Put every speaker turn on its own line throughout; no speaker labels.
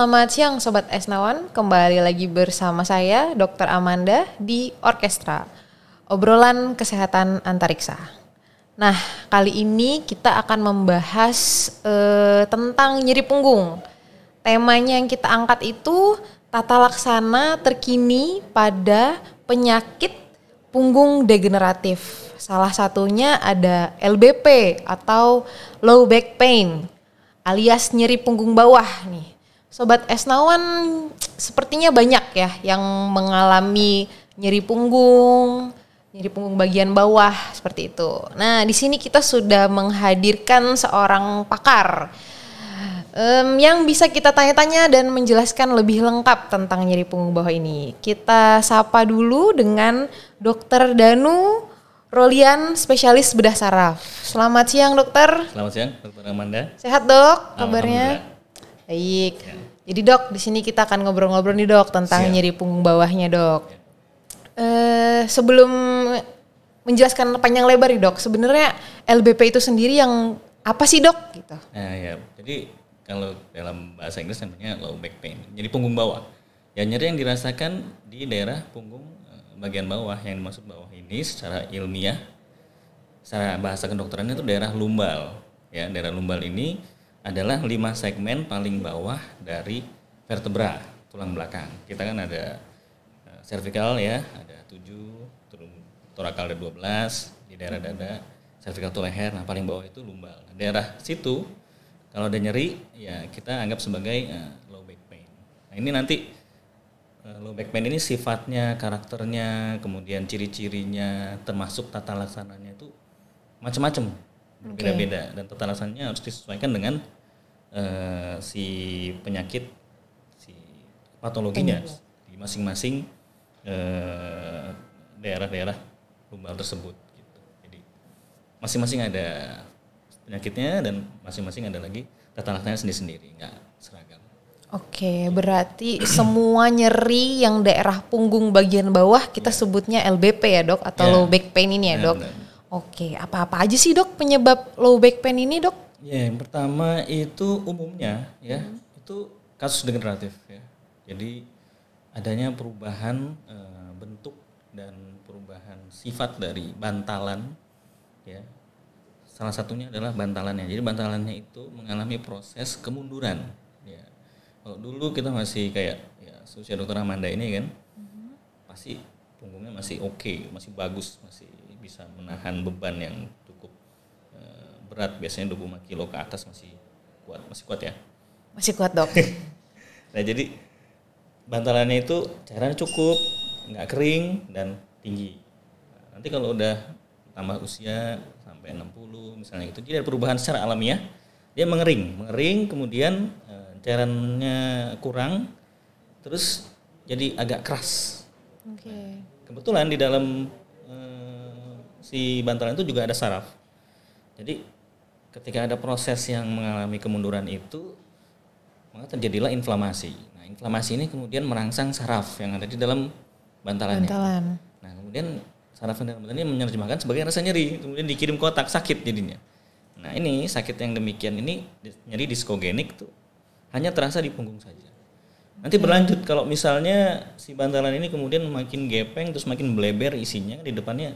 Selamat siang Sobat Esnawan, kembali lagi bersama saya Dr. Amanda di Orkestra, obrolan kesehatan antariksa. Nah, kali ini kita akan membahas eh, tentang nyeri punggung. Temanya yang kita angkat itu tata laksana terkini pada penyakit punggung degeneratif. Salah satunya ada LBP atau low back pain alias nyeri punggung bawah nih. Sobat Esnawan sepertinya banyak ya yang mengalami nyeri punggung, nyeri punggung bagian bawah seperti itu. Nah, di sini kita sudah menghadirkan seorang pakar um, yang bisa kita tanya-tanya dan menjelaskan lebih lengkap tentang nyeri punggung bawah ini. Kita sapa dulu dengan Dokter Danu Rolian, spesialis bedah saraf. Selamat siang, dokter.
Selamat siang, dokter Amanda.
Sehat dok, kabarnya? Baik. Ya. Jadi dok, di sini kita akan ngobrol-ngobrol nih dok tentang Siap. nyeri punggung bawahnya dok. Ya. Uh, sebelum menjelaskan panjang lebar nih dok, sebenarnya LBP itu sendiri yang apa sih dok? Gitu.
Nah ya, jadi kalau dalam bahasa Inggris namanya low back pain, jadi punggung bawah. Ya nyeri yang dirasakan di daerah punggung eh, bagian bawah yang dimaksud bawah ini secara ilmiah, secara bahasa kedokterannya itu daerah lumbal. Ya daerah lumbal ini adalah lima segmen paling bawah dari vertebra tulang belakang. Kita kan ada eh, cervical ya, ada tujuh, torakal ada dua belas, di daerah dada, cervical to leher, nah paling bawah itu lumbal. Nah, daerah situ kalau ada nyeri ya kita anggap sebagai uh, low back pain. Nah, ini nanti uh, low back pain ini sifatnya, karakternya, kemudian ciri-cirinya, termasuk tata laksananya itu macam-macam berbeda-beda okay. dan tata rasanya harus disesuaikan dengan uh, si penyakit si patologinya di masing-masing uh, daerah-daerah lumbar tersebut gitu. Jadi masing-masing ada penyakitnya dan masing-masing ada lagi tata rasanya sendiri-sendiri, nggak seragam.
Oke, okay, berarti semua nyeri yang daerah punggung bagian bawah kita ya. sebutnya LBP ya dok atau yeah. low back pain ini ya, ya dok. Oke, apa-apa aja sih dok penyebab low back pain ini dok? Ya, yang
pertama itu umumnya ya hmm. itu kasus degeneratif ya. Jadi adanya perubahan e, bentuk dan perubahan sifat dari bantalan ya. Salah satunya adalah bantalannya. Jadi bantalannya itu mengalami proses kemunduran ya. Kalau dulu kita masih kayak ya sosial dokter Amanda ini kan hmm. pasti punggungnya masih oke, okay, masih bagus, masih bisa menahan beban yang cukup e, berat biasanya 25 kilo ke atas masih kuat masih kuat ya masih kuat dok nah jadi bantalannya itu cairan cukup nggak kering dan tinggi nanti kalau udah tambah usia sampai 60 misalnya itu jadi ada perubahan secara alamiah ya. dia mengering mengering kemudian e, cairannya kurang terus jadi agak keras okay. Nah, kebetulan di dalam si bantalan itu juga ada saraf. Jadi ketika ada proses yang mengalami kemunduran itu, maka terjadilah inflamasi. Nah, inflamasi ini kemudian merangsang saraf yang ada di dalam bantalannya. Bantalan. Nah, kemudian saraf yang dalam bantalan ini menerjemahkan sebagai rasa nyeri, kemudian dikirim kotak sakit jadinya. Nah, ini sakit yang demikian ini nyeri diskogenik tuh hanya terasa di punggung saja. Nanti hmm. berlanjut kalau misalnya si bantalan ini kemudian makin gepeng terus makin bleber isinya di depannya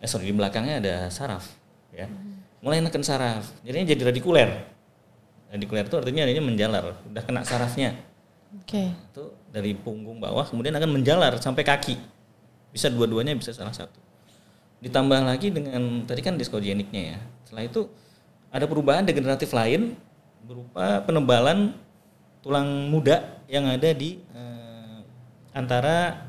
eh sorry di belakangnya ada saraf ya mulai neken saraf jadinya jadi radikuler radikuler itu artinya adanya menjalar udah kena sarafnya oke okay. itu dari punggung bawah kemudian akan menjalar sampai kaki bisa dua-duanya bisa salah satu ditambah lagi dengan tadi kan diskogeniknya ya setelah itu ada perubahan degeneratif lain berupa penebalan tulang muda yang ada di eh, antara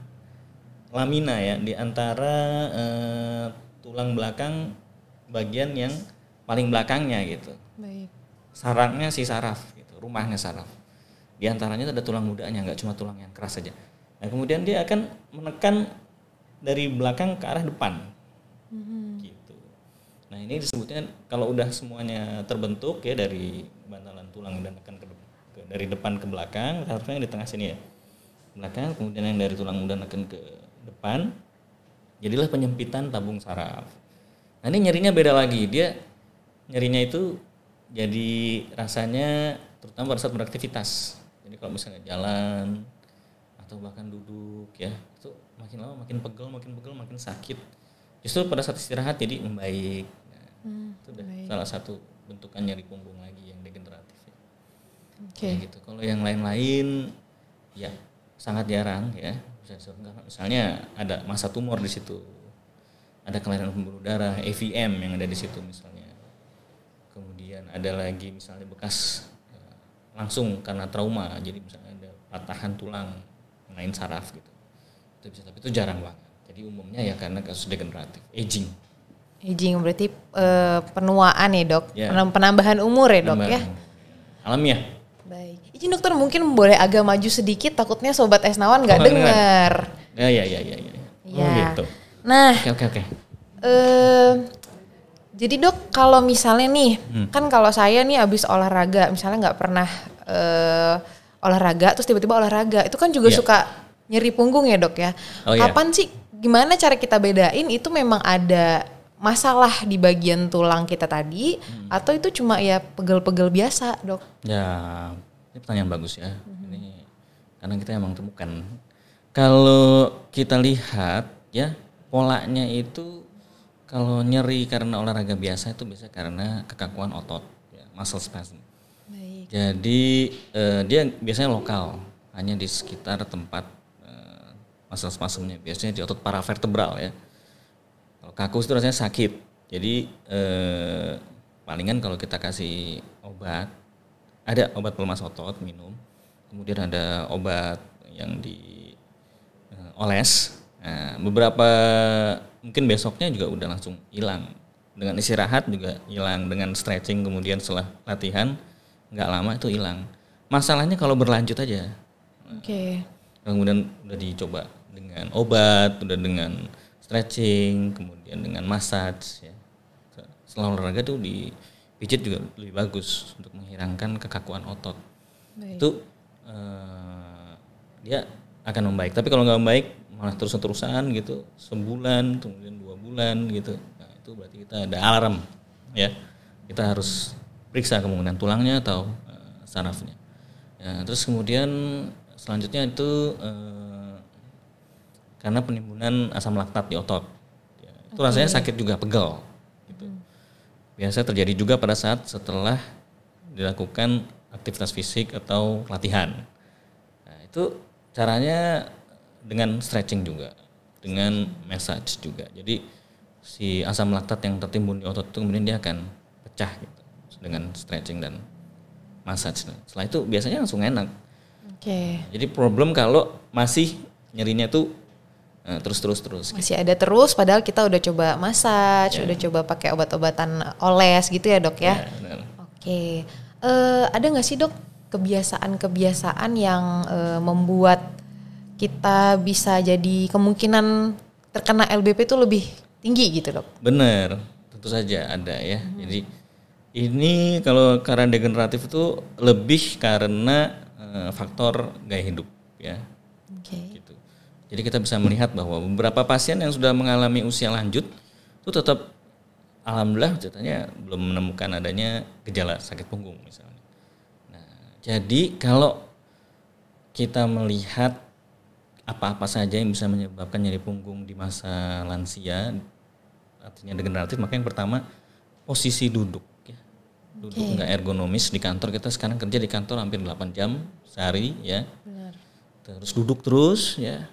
lamina ya di antara uh, tulang belakang bagian yang paling belakangnya gitu. Baik. Sarangnya si saraf gitu, rumahnya saraf. Di antaranya ada tulang mudanya, nggak cuma tulang yang keras saja. Nah, kemudian dia akan menekan dari belakang ke arah depan. Mm-hmm. Gitu. Nah, ini disebutnya kalau udah semuanya terbentuk ya dari bantalan tulang dan akan ke, ke dari depan ke belakang, harusnya yang di tengah sini ya. Belakang, kemudian yang dari tulang muda akan ke depan, jadilah penyempitan tabung saraf. Nah ini nyerinya beda lagi, dia nyerinya itu jadi rasanya terutama pada saat beraktivitas. Jadi kalau misalnya jalan atau bahkan duduk ya, itu makin lama makin pegel, makin pegel, makin sakit. Justru pada saat istirahat jadi membaik. Nah, hmm, itu udah baik. salah satu bentukan nyeri punggung lagi yang degeneratif. Ya. Oke. Okay. Nah, gitu. Kalau yang lain-lain ya sangat jarang ya sensor misalnya ada masa tumor di situ ada kelainan pembuluh darah AVM yang ada di situ misalnya kemudian ada lagi misalnya bekas eh, langsung karena trauma jadi misalnya ada patahan tulang lain saraf gitu itu tapi itu jarang banget jadi umumnya ya karena kasus degeneratif aging
aging berarti e, penuaan ya dok ya. penambahan umur ya dok ya? penambahan. ya alamiah baik ini dokter mungkin boleh agak maju sedikit takutnya sobat Esnawan nggak oh, dengar.
Ya ya ya ya. Ya. Oh, iya. gitu.
Nah. Oke oke oke. Eh jadi dok kalau misalnya nih hmm. kan kalau saya nih abis olahraga misalnya nggak pernah eh olahraga terus tiba-tiba olahraga itu kan juga yeah. suka nyeri punggung ya dok ya. Oh, iya. Kapan yeah. sih gimana cara kita bedain itu memang ada masalah di bagian tulang kita tadi hmm. atau itu cuma ya pegel-pegel biasa dok?
Ya ini pertanyaan bagus ya. hmm Ini karena kita emang temukan. Kalau kita lihat ya polanya itu kalau nyeri karena olahraga biasa itu bisa karena kekakuan otot, ya, muscle spasm. Baik. Jadi eh, dia biasanya lokal, hanya di sekitar tempat eh, muscle spasmnya, biasanya di otot paravertebral ya. Kalau kaku itu rasanya sakit. Jadi eh, palingan kalau kita kasih obat ada obat pelemas otot minum kemudian ada obat yang di uh, oles nah, beberapa mungkin besoknya juga udah langsung hilang dengan istirahat juga hilang dengan stretching kemudian setelah latihan nggak lama itu hilang masalahnya kalau berlanjut aja oke okay. Nah, kemudian udah dicoba dengan obat udah dengan stretching kemudian dengan massage ya setelah olahraga tuh di pijit juga lebih bagus untuk menghilangkan kekakuan otot baik. itu uh, dia akan membaik tapi kalau nggak membaik malah terus terusan gitu sebulan kemudian dua bulan gitu nah, itu berarti kita ada alarm ya kita harus periksa kemungkinan tulangnya atau uh, sarafnya ya, terus kemudian selanjutnya itu uh, karena penimbunan asam laktat di otot
ya, itu okay. rasanya sakit
juga pegal Biasa terjadi juga pada saat setelah dilakukan aktivitas fisik atau latihan. Nah, itu caranya dengan stretching juga, dengan massage juga. Jadi si asam laktat yang tertimbun di otot itu kemudian dia akan pecah gitu dengan stretching dan massage. Nah, setelah itu biasanya langsung enak. Oke. Okay. Jadi problem kalau masih nyerinya tuh Eh, terus terus terus.
Masih ada terus padahal kita udah coba massage, yeah. udah coba pakai obat-obatan oles gitu ya, Dok ya. Yeah, ya, Oke. Okay. Uh, eh, ada nggak sih, Dok, kebiasaan-kebiasaan yang uh, membuat kita bisa jadi kemungkinan terkena LBP itu lebih tinggi gitu, Dok?
Bener. Tentu saja ada ya. Hmm. Jadi ini kalau karena degeneratif itu lebih karena uh, faktor gaya hidup ya. Oke. Okay. Gitu jadi kita bisa melihat bahwa beberapa pasien yang sudah mengalami usia lanjut itu tetap alhamdulillah ceritanya belum menemukan adanya gejala sakit punggung misalnya. Nah, jadi kalau kita melihat apa-apa saja yang bisa menyebabkan nyeri punggung di masa lansia artinya degeneratif maka yang pertama posisi duduk ya. Duduk enggak okay. ergonomis di kantor kita sekarang kerja di kantor hampir 8 jam sehari ya. Benar. Terus duduk terus ya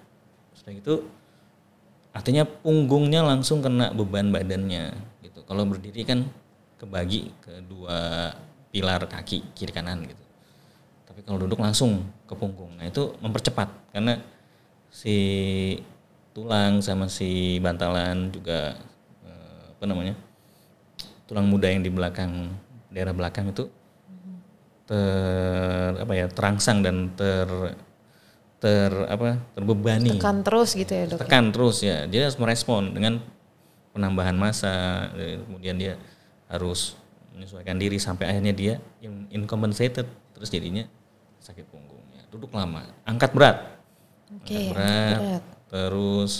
udah gitu artinya punggungnya langsung kena beban badannya gitu kalau berdiri kan kebagi ke dua pilar kaki kiri kanan gitu tapi kalau duduk langsung ke punggung nah itu mempercepat karena si tulang sama si bantalan juga eh, apa namanya tulang muda yang di belakang daerah belakang itu ter apa ya terangsang dan ter ter apa terbebani tekan
terus gitu ya dok ya? tekan
terus ya dia harus merespon dengan penambahan masa eh, kemudian dia harus menyesuaikan diri sampai akhirnya dia yang incompensated terus jadinya sakit punggungnya duduk lama angkat berat okay, angkat berat, berat terus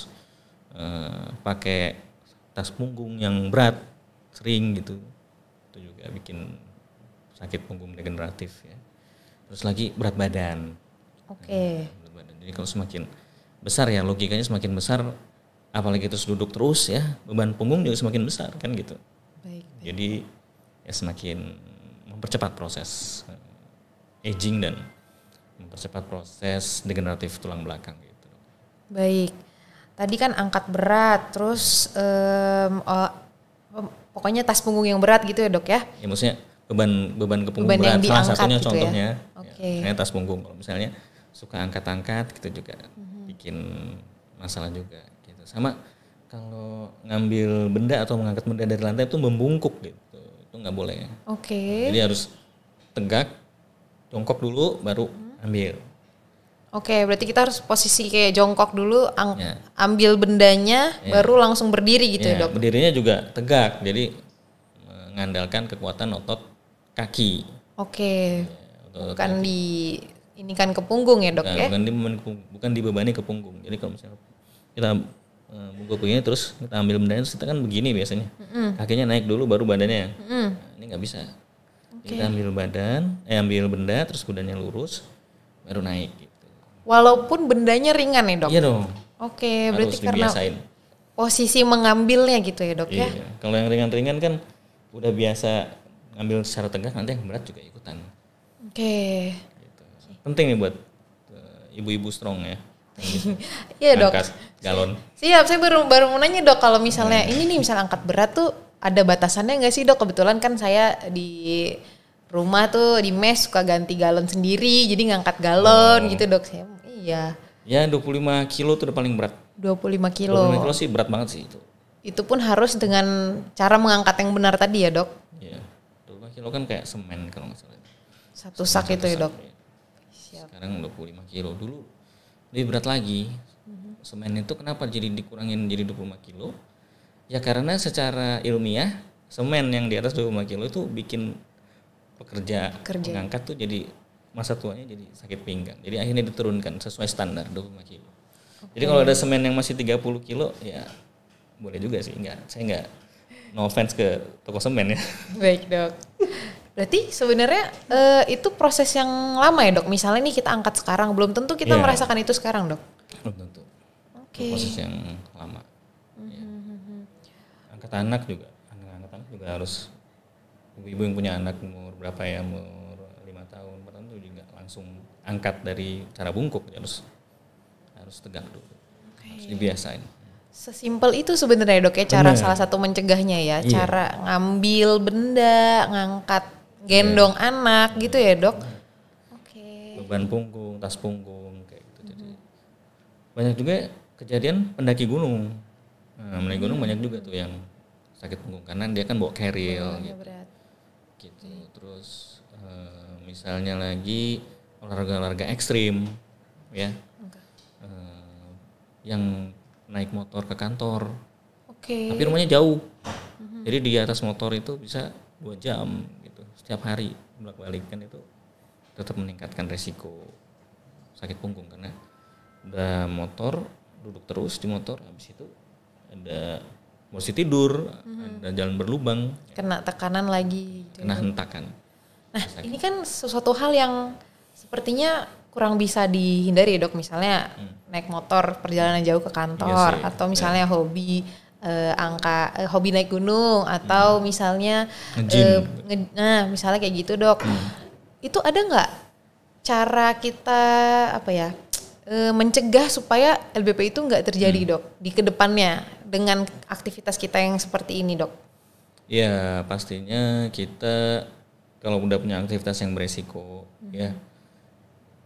uh, pakai tas punggung yang berat sering gitu itu juga bikin sakit punggung degeneratif ya terus lagi berat badan
oke berat
gitu, badan. Jadi kalau semakin besar ya logikanya semakin besar, apalagi terus duduk terus ya beban punggung juga semakin besar kan gitu. Baik. baik. Jadi ya semakin mempercepat proses eh, aging dan mempercepat proses degeneratif tulang belakang gitu.
Baik. Tadi kan angkat berat, terus um, pokoknya tas punggung yang berat gitu ya dok ya?
Ya maksudnya beban beban ke punggung beban berat. Salah satunya gitu ya? contohnya, ya? Okay. Ya, tas punggung kalau misalnya suka angkat-angkat gitu juga mm-hmm. bikin masalah juga gitu sama kalau ngambil benda atau mengangkat benda dari lantai itu membungkuk gitu itu nggak boleh ya.
oke okay. jadi
harus tegak jongkok dulu baru mm-hmm. ambil
Oke, okay, berarti kita harus posisi kayak jongkok dulu, ang- yeah. ambil bendanya, yeah. baru langsung berdiri gitu ya, ya dok.
Berdirinya juga tegak, jadi mengandalkan kekuatan otot kaki.
Oke, okay. ya, bukan kaki. di ini kan ke punggung ya dok nah, ya? Bukan
dibebani ke punggung, bukan dibebani ke punggung. Jadi kalau misalnya kita uh, eh, bungkuk terus kita ambil benda, terus kita kan begini biasanya. Mm-hmm. Kakinya naik dulu baru badannya. Mm-hmm. Nah, ini nggak bisa. Okay. Kita ambil badan, eh ambil benda terus badannya lurus baru naik gitu.
Walaupun bendanya ringan ya dok? Iya dong. Oke, okay, berarti dibiasain. karena posisi mengambilnya gitu ya dok ya? iya.
ya? Kalau yang ringan-ringan kan udah biasa ngambil secara tegak nanti yang berat juga ikutan. Oke. Okay penting nih buat eh, ibu-ibu strong ya. Iya dok. galon.
Siap, saya baru baru mau nanya dok kalau misalnya ini nih misal angkat berat tuh ada batasannya nggak sih dok? Kebetulan kan saya di rumah tuh di mes suka ganti galon sendiri, jadi ngangkat galon hmm. gitu dok. Saya iya.
Ya 25 kilo tuh udah paling berat.
25 kilo. 25 kilo
sih berat banget sih itu.
Itu pun harus dengan cara mengangkat yang benar tadi ya dok?
Iya. 25 kilo kan kayak semen kalau nggak salah.
Satu sak itu ya dok? Ya Siap.
sekarang 25 kilo dulu lebih berat lagi mm-hmm. semen itu kenapa jadi dikurangin jadi 25 kilo ya karena secara ilmiah semen yang di atas 25 kilo itu bikin pekerja Kerja. mengangkat tuh jadi masa tuanya jadi sakit pinggang jadi akhirnya diturunkan sesuai standar 25 kilo okay. jadi kalau ada semen yang masih 30 kilo ya boleh juga sih enggak saya enggak no offense ke toko semen ya
baik dok Berarti sebenarnya uh, itu proses yang lama ya dok. Misalnya nih kita angkat sekarang, belum tentu kita yeah. merasakan itu sekarang dok. Belum tentu. Oke. Okay. Proses yang lama. Mm-hmm. Ya.
Angkat anak juga, angkat anak juga harus ibu-ibu yang punya anak umur berapa ya, umur lima tahun, empat juga langsung angkat dari cara bungkuk harus harus tegak dulu, okay. harus dibiasain.
Sesimpel itu sebenarnya dok ya cara Bener. salah satu mencegahnya ya, iya. cara ngambil benda, ngangkat gendong yeah. anak gitu ya dok
okay. beban punggung tas punggung kayak gitu jadi mm -hmm. banyak juga kejadian pendaki gunung nah, hmm. gunung banyak juga tuh yang sakit punggung karena dia kan bawa keril oh, gitu gitu terus uh, misalnya lagi olahraga-olahraga ekstrim ya okay. Eh, yang naik motor ke kantor okay. tapi rumahnya jauh mm-hmm. jadi di atas motor itu bisa dua jam gitu setiap hari bolak kan itu tetap meningkatkan resiko sakit punggung karena ada motor duduk terus di motor habis itu ada mesti tidur hmm. ada jalan berlubang
kena tekanan lagi gitu. Ya. kena hentakan nah sakit. ini kan sesuatu hal yang sepertinya kurang bisa dihindari dok misalnya hmm. naik motor perjalanan jauh ke kantor iya atau misalnya ya. hobi uh, angka uh, hobi naik gunung atau hmm. misalnya uh, nge, nah misalnya kayak gitu dok hmm. itu ada nggak cara kita apa ya uh, mencegah supaya LBP itu nggak terjadi hmm. dok di kedepannya dengan aktivitas kita yang seperti ini dok
ya pastinya kita kalau udah punya aktivitas yang beresiko hmm. ya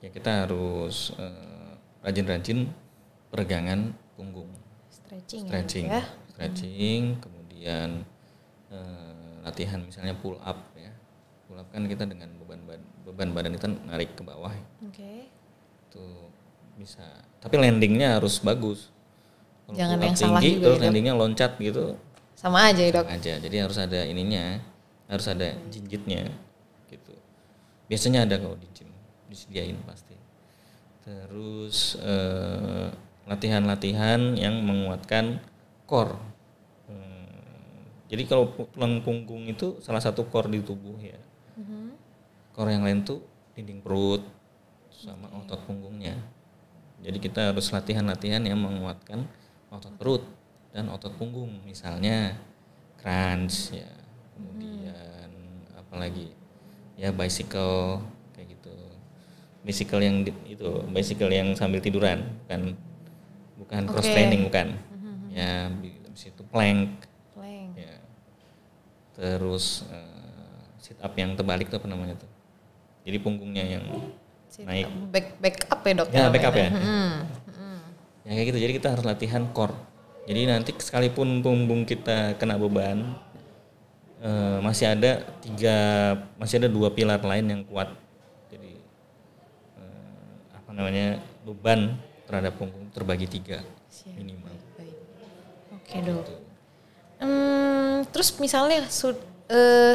ya kita harus rajin-rajin uh, peregangan punggung stretching, ya, stretching. ya stretching, hmm. kemudian eh, latihan misalnya pull up ya. Pull up kan kita dengan beban badan, beban badan kita narik ke bawah. Ya. Oke. Okay. Itu
bisa. Tapi
landingnya harus bagus. Kalo Jangan yang tinggi, salah juga terus ya, landingnya loncat gitu.
Sama aja ya, dok.
Sama aja. Jadi harus ada ininya, harus ada jinjitnya gitu. Biasanya ada kalau di gym disediain pasti. Terus eh, latihan-latihan yang menguatkan core. Hmm. Jadi kalau tulang punggung itu salah satu core di tubuh ya. Mm-hmm. Core yang lain tuh dinding perut sama okay. otot punggungnya. Jadi kita harus latihan-latihan yang menguatkan otot perut dan otot punggung misalnya crunch ya. Kemudian hmm. apalagi ya bicycle kayak gitu. Bicycle yang itu, bicycle yang sambil tiduran kan bukan okay. cross training bukan ya habis itu plank
plank ya.
terus uh, sit up yang terbalik tuh apa namanya tuh jadi punggungnya yang sit naik up. back
back up ya dok ya, ya back up ya, hmm, hmm.
ya kayak gitu jadi kita harus latihan core jadi nanti sekalipun punggung kita kena beban uh, masih ada tiga masih ada dua pilar lain yang kuat jadi uh, apa namanya beban terhadap punggung terbagi tiga minimal
Edo. Hmm, terus misalnya su, eh,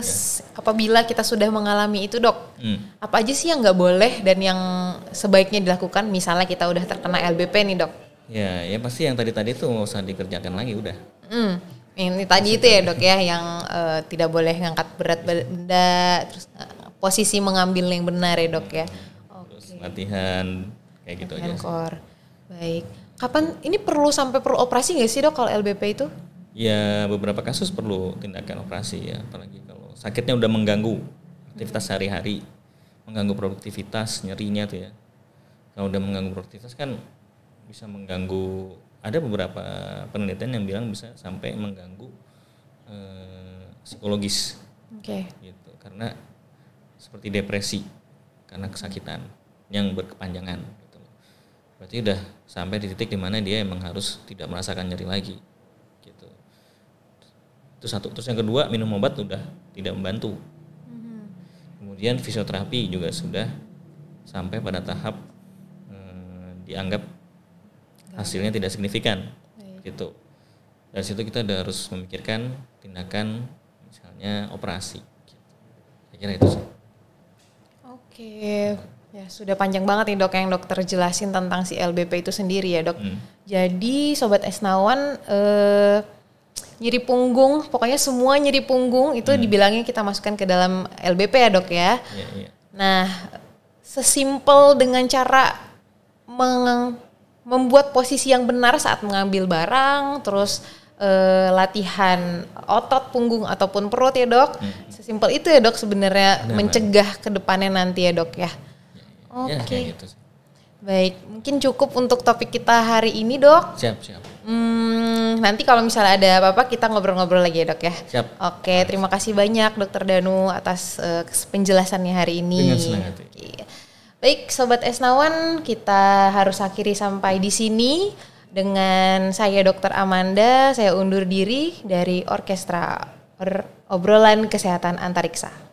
apabila kita sudah mengalami itu dok, hmm. apa aja sih yang nggak boleh dan yang sebaiknya dilakukan misalnya kita udah terkena LBP nih dok?
Ya, ya pasti yang tadi-tadi itu nggak usah dikerjakan lagi udah.
Hmm. Ini tadi itu ya dok ya yang uh, tidak boleh ngangkat berat benda, terus uh, posisi mengambil yang benar ya dok ya.
Okay. latihan kayak gitu latihan aja.
Core. Baik. Kapan ini perlu sampai perlu operasi nggak sih dok kalau LBP itu?
Ya beberapa kasus perlu tindakan operasi ya, apalagi kalau sakitnya udah mengganggu aktivitas sehari-hari, mengganggu produktivitas, nyerinya tuh ya. Kalau udah mengganggu produktivitas kan bisa mengganggu. Ada beberapa penelitian yang bilang bisa sampai mengganggu eh, psikologis. Oke. Okay. Gitu karena seperti depresi karena kesakitan yang berkepanjangan berarti udah sampai di titik dimana dia emang harus tidak merasakan nyeri lagi gitu itu satu terus yang kedua minum obat sudah tidak membantu mm-hmm. kemudian fisioterapi juga sudah sampai pada tahap eh, dianggap hasilnya tidak signifikan gitu dari situ kita udah harus memikirkan tindakan misalnya operasi gitu. kira itu sih
oke Ya, sudah panjang banget nih dok yang dokter jelasin tentang si LBP itu sendiri ya dok. Hmm. Jadi sobat Esnawan eh, nyeri punggung, pokoknya semua nyeri punggung itu hmm. dibilangnya kita masukkan ke dalam LBP ya dok ya. Yeah, yeah. Nah, sesimpel dengan cara meng membuat posisi yang benar saat mengambil barang, terus eh, latihan otot punggung ataupun perut ya dok. Hmm. Sesimpel itu ya dok sebenarnya mencegah ke depannya nanti ya dok ya. Ya, Oke. Okay. Gitu ya, Baik, mungkin cukup untuk topik kita hari ini, Dok. Siap, siap. Hmm, nanti kalau misalnya ada apa-apa kita ngobrol-ngobrol lagi ya, Dok ya. Siap. Oke, Harus. terima kasih banyak Dokter Danu atas uh, penjelasannya hari ini. Dengan senang hati. Iya. Baik, Sobat Esnawan, kita harus akhiri sampai di sini dengan saya Dokter Amanda, saya undur diri dari Orkestra Obrolan Kesehatan Antariksa.